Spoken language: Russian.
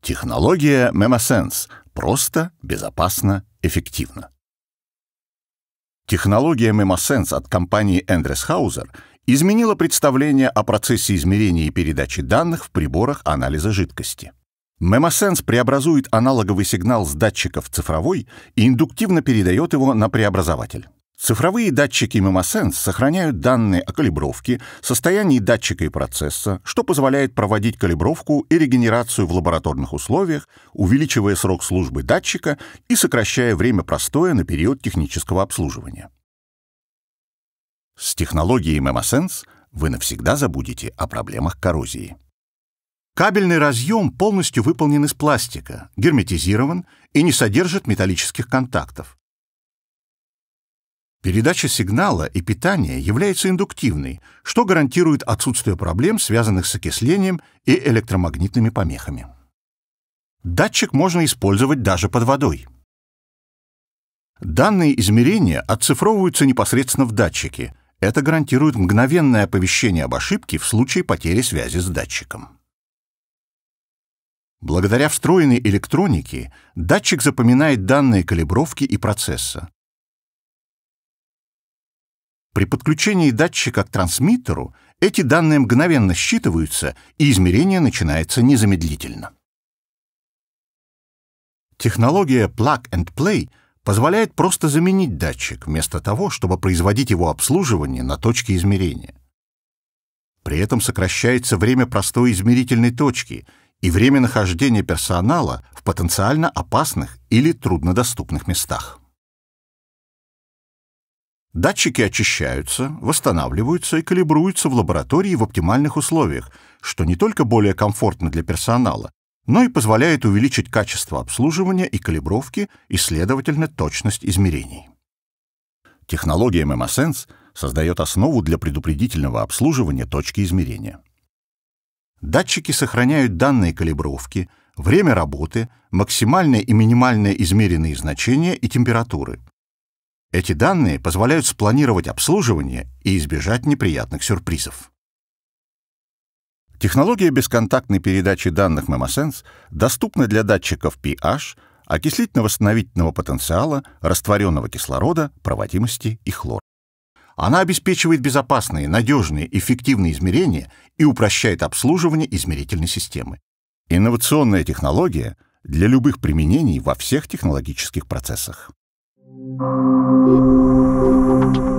Технология MemoSense просто, безопасно, эффективно. Технология MemoSense от компании Эндрес Хаузер изменила представление о процессе измерения и передачи данных в приборах анализа жидкости. MemoSense преобразует аналоговый сигнал с датчиков в цифровой и индуктивно передает его на преобразователь. Цифровые датчики MemoSense сохраняют данные о калибровке, состоянии датчика и процесса, что позволяет проводить калибровку и регенерацию в лабораторных условиях, увеличивая срок службы датчика и сокращая время простоя на период технического обслуживания. С технологией MemoSense вы навсегда забудете о проблемах коррозии. Кабельный разъем полностью выполнен из пластика, герметизирован и не содержит металлических контактов. Передача сигнала и питания является индуктивной, что гарантирует отсутствие проблем, связанных с окислением и электромагнитными помехами. Датчик можно использовать даже под водой. Данные измерения отцифровываются непосредственно в датчике. Это гарантирует мгновенное оповещение об ошибке в случае потери связи с датчиком. Благодаря встроенной электронике датчик запоминает данные калибровки и процесса. При подключении датчика к трансмиттеру эти данные мгновенно считываются, и измерение начинается незамедлительно. Технология Plug and Play позволяет просто заменить датчик, вместо того, чтобы производить его обслуживание на точке измерения. При этом сокращается время простой измерительной точки и время нахождения персонала в потенциально опасных или труднодоступных местах. Датчики очищаются, восстанавливаются и калибруются в лаборатории в оптимальных условиях, что не только более комфортно для персонала, но и позволяет увеличить качество обслуживания и калибровки и, следовательно, точность измерений. Технология MMSense создает основу для предупредительного обслуживания точки измерения. Датчики сохраняют данные калибровки, время работы, максимальные и минимальные измеренные значения и температуры — эти данные позволяют спланировать обслуживание и избежать неприятных сюрпризов. Технология бесконтактной передачи данных MemoSense доступна для датчиков pH, окислительно-восстановительного потенциала, растворенного кислорода, проводимости и хлора. Она обеспечивает безопасные, надежные, эффективные измерения и упрощает обслуживание измерительной системы. Инновационная технология для любых применений во всех технологических процессах. Música